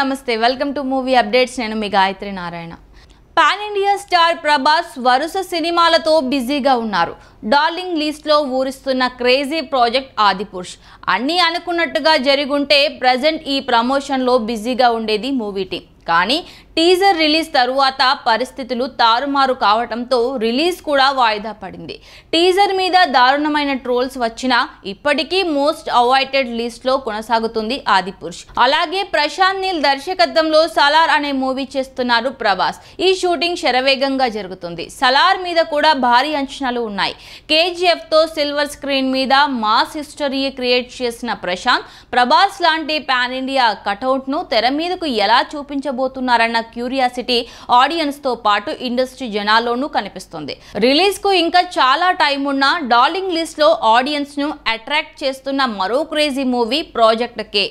నమస్తే welcome to movie updates నేను మీ Gayathri Narayana pan India star Prabhas వరుస సినిమాలతో బిజీగా ఉన్నారు డార్లింగ్ లీస్ట్లో ఊరిస్తున్న క్రేజీ ప్రాజెక్ట్ ఆదిపురుష్ అన్నీ అనుకున్నట్టుగా జరిగుంటే ప్రజెంట్ ఈ ప్రమోషన్లో బిజీగా ఉండేది మూవీ టీం కానీ టీజర్ రిలీజ్ తరువాత పరిస్థితులు తారుమారు కావడంతో రిలీజ్ కూడా వాయిదా పడింది టీజర్ మీద దారుణమైన ట్రోల్స్ వచ్చినా ఇప్పటికీ మోస్ట్ అవాయిటెడ్ లిస్ట్లో కొనసాగుతుంది ఆదిపురుష్ అలాగే ప్రశాంత్ నీల్ దర్శకత్వంలో సలార్ అనే మూవీ చేస్తున్నారు ప్రభాస్ ఈ షూటింగ్ శరవేగంగా జరుగుతుంది సలార్ మీద కూడా భారీ అంచనాలు ఉన్నాయి కేజీఎఫ్తో సిల్వర్ స్క్రీన్ మీద మాస్ హిస్టరీ క్రియేట్ చేసిన ప్రశాంత్ ప్రభాస్ లాంటి పాన్ ఇండియా కటౌట్ను తెర మీదకు ఎలా చూపించబో చేయబోతున్నారన్న క్యూరియాసిటీ ఆడియన్స్ తో పాటు ఇండస్ట్రీ జనాల్లోనూ కనిపిస్తుంది రిలీజ్ కు ఇంకా చాలా టైం ఉన్న డార్లింగ్ ఆడియన్స్ ను అట్రాక్ట్ చేస్తున్న మరో crazy movie project K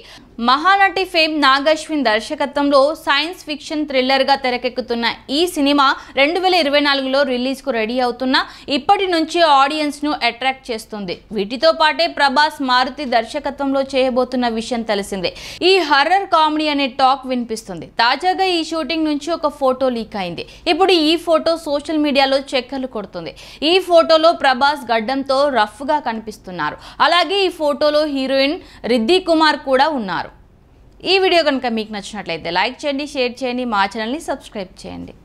Mahanati fame Nagashwin దర్శకత్వంలో సైన్స్ ఫిక్షన్ థ్రిల్లర్గా తెరకెక్కుతున్న ఈ సినిమా రెండు వేల ఇరవై నాలుగులో రిలీజ్కు రెడీ అవుతున్న ఇప్పటి నుంచి ఆడియన్స్ను అట్రాక్ట్ చేస్తుంది వీటితో పాటే ప్రభాస్ మారుతి దర్శకత్వంలో చేయబోతున్న విషయం తెలిసిందే ఈ హర్రర్ కామెడీ అనే టాక్ వినిపిస్తుంది తాజాగా ఈ షూటింగ్ నుంచి ఒక ఫోటో లీక్ అయింది ఇప్పుడు ఈ ఫోటో సోషల్ మీడియాలో చెక్కలు కొడుతుంది ఈ ఫోటోలో ప్రభాస్ గడ్డంతో రఫ్గా కనిపిస్తున్నారు అలాగే ఈ ఫోటోలో హీరోయిన్ రిద్దీ కుమార్ కూడా ఉన్నారు ఈ వీడియో కనుక మీకు నచ్చినట్లయితే లైక్ చేయండి షేర్ చేయండి మా ఛానల్ని సబ్స్క్రైబ్ చేయండి